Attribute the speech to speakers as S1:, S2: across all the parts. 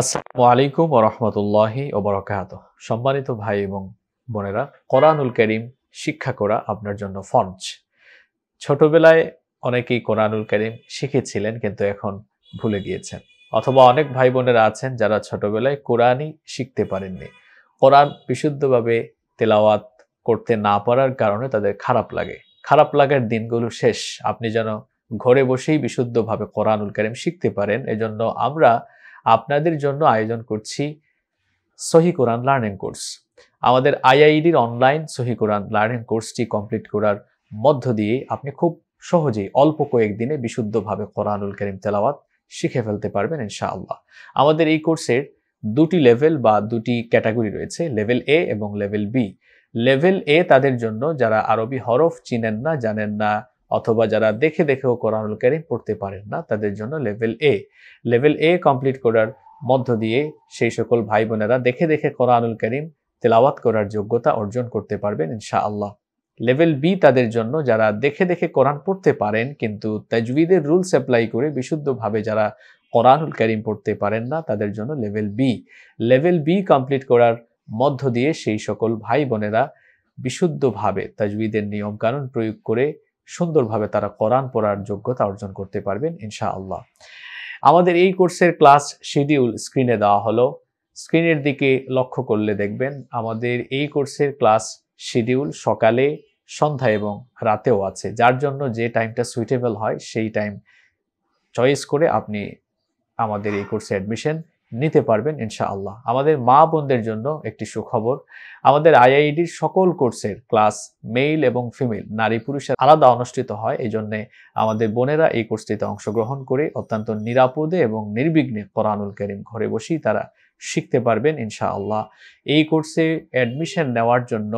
S1: আসসালামু আলাইকুম ওরহমতুল্লাহি ওবরাকাত সম্মানিত ভাই এবং বোনেরা কোরআনুল করিম শিক্ষা করা আপনার জন্য ফরজ ছোটবেলায় অনেকেই কোরআনুল করিম শিখেছিলেন কিন্তু এখন ভুলে গিয়েছেন অথবা অনেক ভাই বোনেরা আছেন যারা ছোটবেলায় কোরআনই শিখতে পারেননি কোরআন বিশুদ্ধভাবে তেলাওয়াত করতে না পারার কারণে তাদের খারাপ লাগে খারাপ লাগার দিনগুলো শেষ আপনি যেন ঘরে বসেই বিশুদ্ধভাবে কোরআনুল করিম শিখতে পারেন এজন্য আমরা আপনাদের জন্য আয়োজন করছি সহি কোরআন লার্নিং কোর্স আমাদের আইআইডির অনলাইন সহি কোরআন লার্নিং কোর্সটি কমপ্লিট করার মধ্য দিয়ে আপনি খুব সহজেই অল্প কয়েকদিনে বিশুদ্ধভাবে কোরআনুল করিম তেলাওয়াত শিখে ফেলতে পারবেন ইনশাআল্লাহ আমাদের এই কোর্সের দুটি লেভেল বা দুটি ক্যাটাগরি রয়েছে লেভেল এ এবং লেভেল বি লেভেল এ তাদের জন্য যারা আরবি হরফ চিনেন না জানেন না অথবা যারা দেখে দেখেও কোরআনুল কারিম পড়তে পারেন না তাদের জন্য level A level A complete করার মধ্য দিয়ে সেই সকল ভাই বোনেরা দেখে দেখে কোরআনুল করিম তেলাওয়াত করার যোগ্যতা অর্জন করতে পারবেন ইনশা আল্লাহ লেভেল বি তাদের জন্য যারা দেখে দেখে কোরআন পড়তে পারেন কিন্তু তাজবিদের রুলস অ্যাপ্লাই করে বিশুদ্ধভাবে যারা কোরআনুল করিম পড়তে পারেন না তাদের জন্য level B level B complete করার মধ্য দিয়ে সেই সকল ভাই বোনেরা বিশুদ্ধভাবে তাজবিদের নিয়মকানুন প্রয়োগ করে সুন্দরভাবে তারা কোরআন পড়ার যোগ্যতা অর্জন করতে পারবেন ইনশা আল্লাহ আমাদের এই কোর্সের ক্লাস শিডিউল স্ক্রিনে দেওয়া হলো স্ক্রিনের দিকে লক্ষ্য করলে দেখবেন আমাদের এই কোর্সের ক্লাস শিডিউল সকালে সন্ধ্যা এবং রাতেও আছে যার জন্য যে টাইমটা সুইটেবল হয় সেই টাইম চয়েস করে আপনি আমাদের এই কোর্সে অ্যাডমিশন নিতে পারবেন ইনশাআল্লাহ আমাদের মা বোনদের জন্য একটি সুখবর আমাদের আইআইডির সকল কোর্সের ক্লাস মেল এবং ফিমেল নারী পুরুষের আলাদা অনুষ্ঠিত হয় এই জন্যে আমাদের বোনেরা এই কোর্সটিতে অংশগ্রহণ করে অত্যন্ত নিরাপদে এবং নির্বিঘ্নে কোরআনুল করিম ঘরে বসেই তারা শিখতে পারবেন ইনশাআল্লাহ এই কোর্সে অ্যাডমিশন নেওয়ার জন্য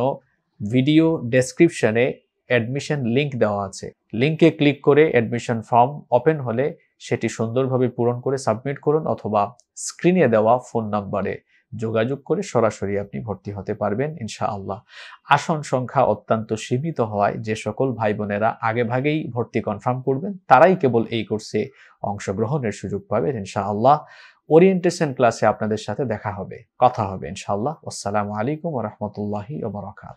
S1: ভিডিও ডেসক্রিপশনে অ্যাডমিশন লিংক দেওয়া আছে লিংকে ক্লিক করে অ্যাডমিশন ফর্ম ওপেন হলে সেটি সুন্দরভাবে পূরণ করে সাবমিট করুন অথবা স্ক্রিনে দেওয়া ফোন নাম্বারে যোগাযোগ করে সরাসরি আপনি ভর্তি হতে পারবেন ইনশা আল্লাহ আসন সংখ্যা অত্যন্ত সীমিত হওয়ায় যে সকল ভাই বোনেরা আগে ভাগেই ভর্তি কনফার্ম করবেন তারাই কেবল এই কোর্সে অংশগ্রহণের সুযোগ পাবেন ইনশা আল্লাহ ওরিয়েন্টেশন ক্লাসে আপনাদের সাথে দেখা হবে কথা হবে ইনশাআল্লাহ আসসালামু আলাইকুম রহমতুল্লাহি ওবরাকাত